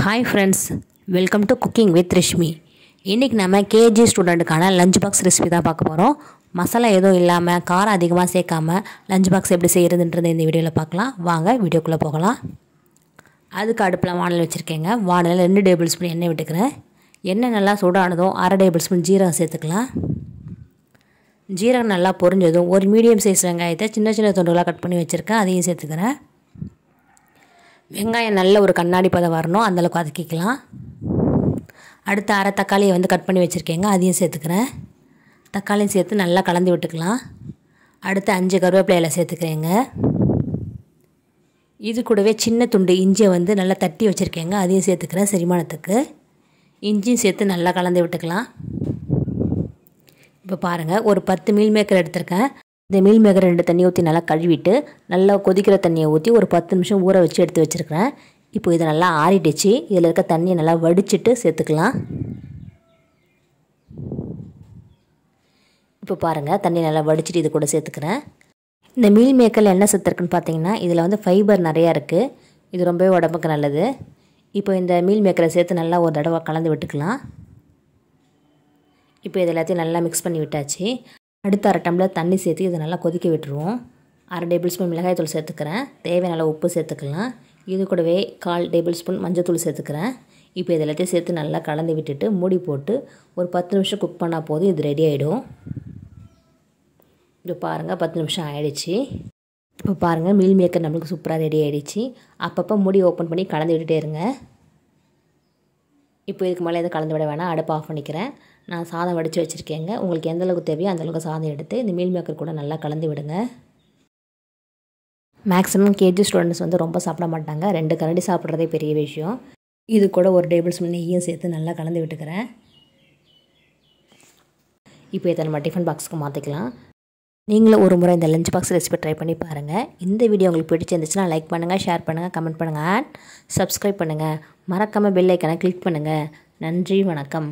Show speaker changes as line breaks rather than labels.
hi friends welcome to cooking with Rishmi இன்றைக்கி நம்ம KG ஸ்டூடெண்ட்டுக்கான லஞ்ச் பாக்ஸ் ரெசிபி தான் பார்க்க போகிறோம் மசாலா எதுவும் இல்லாமல் காரம் அதிகமாக சேர்க்காம லஞ்ச் பாக்ஸ் எப்படி செய்கிறதுன்றது இந்த வீடியோவில் பார்க்கலாம் வாங்க வீடியோக்குள்ளே போகலாம் அதுக்கு அடுப்பில் வானல் வச்சுருக்கேங்க வானல் ரெண்டு டேபிள் ஸ்பூன் எண்ணெய் விட்டுக்கிறேன் எண்ணெய் நல்லா சூடானதும் அரை டேபிள் ஸ்பூன் ஜீரகம் சேர்த்துக்கலாம் ஜீரகம் நல்லா பொரிஞ்சதும் ஒரு மீடியம் சைஸ் வெங்காயத்தை சின்ன சின்ன தொண்டுகளாக கட் பண்ணி வச்சுருக்கேன் அதையும் சேர்த்துக்கிறேன் வெங்காயம் நல்ல ஒரு கண்ணாடி பதம் வரணும் அந்தளவுக்கு வதக்கிக்கலாம் அடுத்து அரை தக்காளியை வந்து கட் பண்ணி வச்சுருக்கேங்க அதையும் சேர்த்துக்கிறேன் தக்காளியும் சேர்த்து நல்லா கலந்து விட்டுக்கலாம் அடுத்து அஞ்சு கருவேப்பிலையில் சேர்த்துக்கிறேங்க இது கூடவே சின்ன துண்டு இஞ்சியை வந்து நல்லா தட்டி வச்சுருக்கேங்க அதையும் சேர்த்துக்கிறேன் செரிமானத்துக்கு இஞ்சியும் சேர்த்து நல்லா கலந்து விட்டுக்கலாம் இப்போ பாருங்கள் ஒரு பத்து மீல் மேக்கர் எடுத்திருக்கேன் இந்த மீல் மேக்கர் ரெண்டு தண்ணி ஊற்றி நல்லா கழுவிட்டு நல்லா கொதிக்கிற தண்ணியை ஊற்றி ஒரு பத்து நிமிஷம் ஊற வச்சு எடுத்து வச்சுருக்கிறேன் இப்போ இதை நல்லா ஆறிடுச்சு இதில் இருக்க தண்ணியை நல்லா வடிச்சிட்டு சேர்த்துக்கலாம் இப்போ பாருங்கள் தண்ணி நல்லா வடிச்சிட்டு இது கூட சேர்த்துக்கிறேன் இந்த மீல் மேக்கரில் என்ன சேர்த்துருக்குன்னு பார்த்தீங்கன்னா இதில் வந்து ஃபைபர் நிறையா இருக்குது இது ரொம்பவே உடம்புக்கு நல்லது இப்போ இந்த மீல் மேக்கரை சேர்த்து நல்லா ஒரு தடவை கலந்து விட்டுக்கலாம் இப்போ இது எல்லாத்தையும் நல்லா மிக்ஸ் பண்ணி விட்டாச்சு அடுத்த அரை டம்ளர் தண்ணி சேர்த்து இதை நல்லா கொதிக்க விட்டுருவோம் அரை டேபிள் ஸ்பூன் மிளகாய் தூள் சேர்த்துக்கிறேன் தேவையான உப்பு சேர்த்துக்கலாம் இது கூடவே கால் டேபிள் ஸ்பூன் மஞ்சத்தூள் சேர்த்துக்கிறேன் இப்போ இது எல்லாத்தையும் சேர்த்து நல்லா கலந்து விட்டுட்டு மூடி போட்டு ஒரு பத்து நிமிஷம் குக் பண்ணால் போதும் இது ரெடி ஆகிடும் இப்போ பாருங்கள் பத்து நிமிஷம் ஆயிடுச்சு இப்போ பாருங்கள் மீல் மேக்கர் நம்மளுக்கு சூப்பராக ரெடி ஆகிடுச்சு அப்பப்போ மூடி ஓப்பன் பண்ணி கலந்து விட்டுட்டே இருங்க இப்போ இதுக்கு மேலே எதுவும் கலந்து விட வேணாம் அடுப்பு ஆஃப் பண்ணிக்கிறேன் நான் சாதம் வடித்து வச்சுருக்கேங்க உங்களுக்கு எந்த அளவுக்கு தேவையோ அந்தளவுக்கு சாதம் எடுத்து இந்த மீல் மேக்கர் கூட நல்லா கலந்து விடுங்க மேக்ஸிமம் கேஜி ஸ்டூடெண்ட்ஸ் வந்து ரொம்ப சாப்பிட மாட்டாங்க ரெண்டு கரண்டி சாப்பிட்றதே பெரிய விஷயம் இது கூட ஒரு டேபிள் ஸ்பூன் நெய்யும் சேர்த்து நல்லா கலந்து விட்டுக்கிறேன் இப்போ இதை நம்ம டிஃபன் பாக்ஸுக்கு மாற்றிக்கலாம் நீங்களும் ஒரு முறை இந்த லஞ்ச் பாக்ஸ் ரெசிபி ட்ரை பண்ணி பாருங்கள் இந்த வீடியோ உங்களுக்கு பிடிச்சிருந்துச்சுன்னா லைக் பண்ணுங்கள் ஷேர் பண்ணுங்கள் கமெண்ட் பண்ணுங்கள் அண்ட் சப்ஸ்கிரைப் பண்ணுங்கள் மறக்காமல் பெல்லைக்கான கிளிக் பண்ணுங்கள் நன்றி வணக்கம்